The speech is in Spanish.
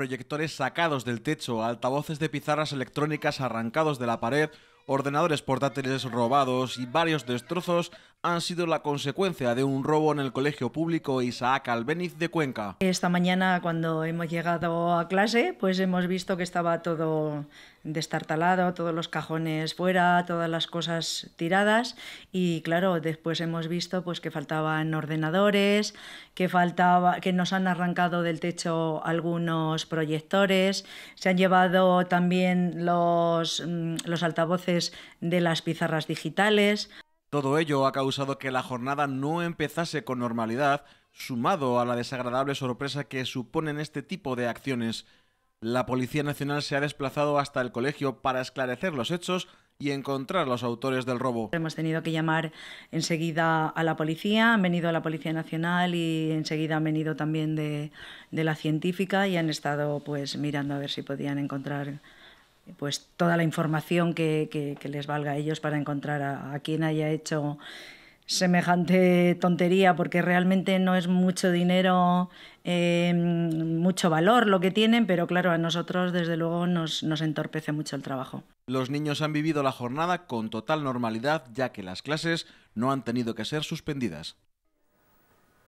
proyectores sacados del techo, altavoces de pizarras electrónicas arrancados de la pared ordenadores portátiles robados y varios destrozos han sido la consecuencia de un robo en el Colegio Público Isaac Albeniz de Cuenca. Esta mañana cuando hemos llegado a clase, pues hemos visto que estaba todo destartalado, todos los cajones fuera, todas las cosas tiradas y claro, después hemos visto pues que faltaban ordenadores, que faltaba que nos han arrancado del techo algunos proyectores, se han llevado también los mm, los altavoces de las pizarras digitales. Todo ello ha causado que la jornada no empezase con normalidad, sumado a la desagradable sorpresa que suponen este tipo de acciones. La Policía Nacional se ha desplazado hasta el colegio para esclarecer los hechos y encontrar los autores del robo. Hemos tenido que llamar enseguida a la policía, han venido a la Policía Nacional y enseguida han venido también de, de la científica y han estado pues mirando a ver si podían encontrar pues toda la información que, les valga a ellos para encontrar a, quien haya hecho semejante tontería, porque realmente no es mucho dinero, eh, mucho valor lo que tienen, pero claro, a nosotros desde luego nos entorpece mucho el trabajo. Los niños han vivido la jornada con total normalidad, ya que las clases no han tenido que ser suspendidas.